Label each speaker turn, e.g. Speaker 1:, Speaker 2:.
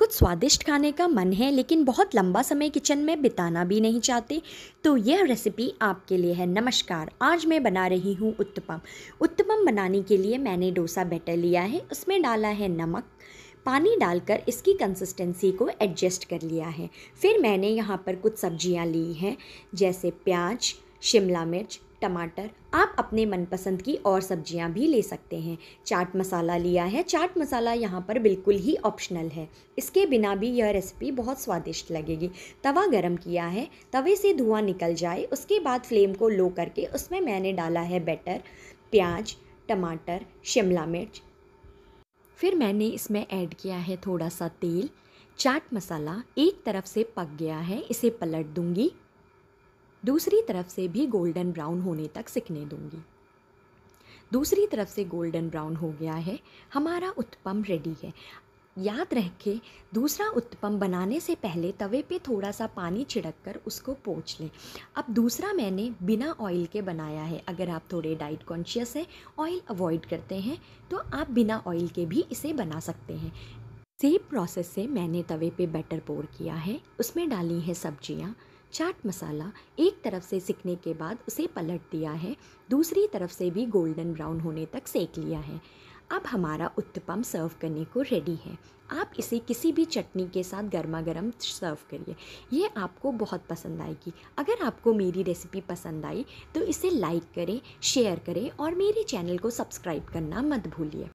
Speaker 1: कुछ स्वादिष्ट खाने का मन है लेकिन बहुत लंबा समय किचन में बिताना भी नहीं चाहते तो यह रेसिपी आपके लिए है नमस्कार आज मैं बना रही हूँ उत्तपम उत्तपम बनाने के लिए मैंने डोसा बैटर लिया है उसमें डाला है नमक पानी डालकर इसकी कंसिस्टेंसी को एडजस्ट कर लिया है फिर मैंने यहाँ पर कुछ सब्जियाँ ली हैं जैसे प्याज शिमला मिर्च टमाटर आप अपने मनपसंद की और सब्जियां भी ले सकते हैं चाट मसाला लिया है चाट मसाला यहाँ पर बिल्कुल ही ऑप्शनल है इसके बिना भी यह रेसिपी बहुत स्वादिष्ट लगेगी तवा गरम किया है तवे से धुआं निकल जाए उसके बाद फ्लेम को लो करके उसमें मैंने डाला है बैटर प्याज टमाटर शिमला मिर्च फिर मैंने इसमें ऐड किया है थोड़ा सा तेल चाट मसाला एक तरफ से पक गया है इसे पलट दूंगी दूसरी तरफ से भी गोल्डन ब्राउन होने तक सिकने दूंगी दूसरी तरफ से गोल्डन ब्राउन हो गया है हमारा उत्पम रेडी है याद रखें दूसरा उत्पम बनाने से पहले तवे पे थोड़ा सा पानी छिड़क कर उसको पोछ लें अब दूसरा मैंने बिना ऑयल के बनाया है अगर आप थोड़े डाइट कॉन्शियस हैं ऑयल अवॉइड करते हैं तो आप बिना ऑयल के भी इसे बना सकते हैं सेम प्रोसेस से मैंने तवे पे बैटर पोर किया है उसमें डाली हैं सब्जियाँ चाट मसाला एक तरफ से सिकने के बाद उसे पलट दिया है दूसरी तरफ से भी गोल्डन ब्राउन होने तक सेक लिया है अब हमारा उत्तपम सर्व करने को रेडी है आप इसे किसी भी चटनी के साथ गर्मा गर्म सर्व करिए ये आपको बहुत पसंद आएगी अगर आपको मेरी रेसिपी पसंद आई तो इसे लाइक करें शेयर करें और मेरे चैनल को सब्सक्राइब करना मत भूलिए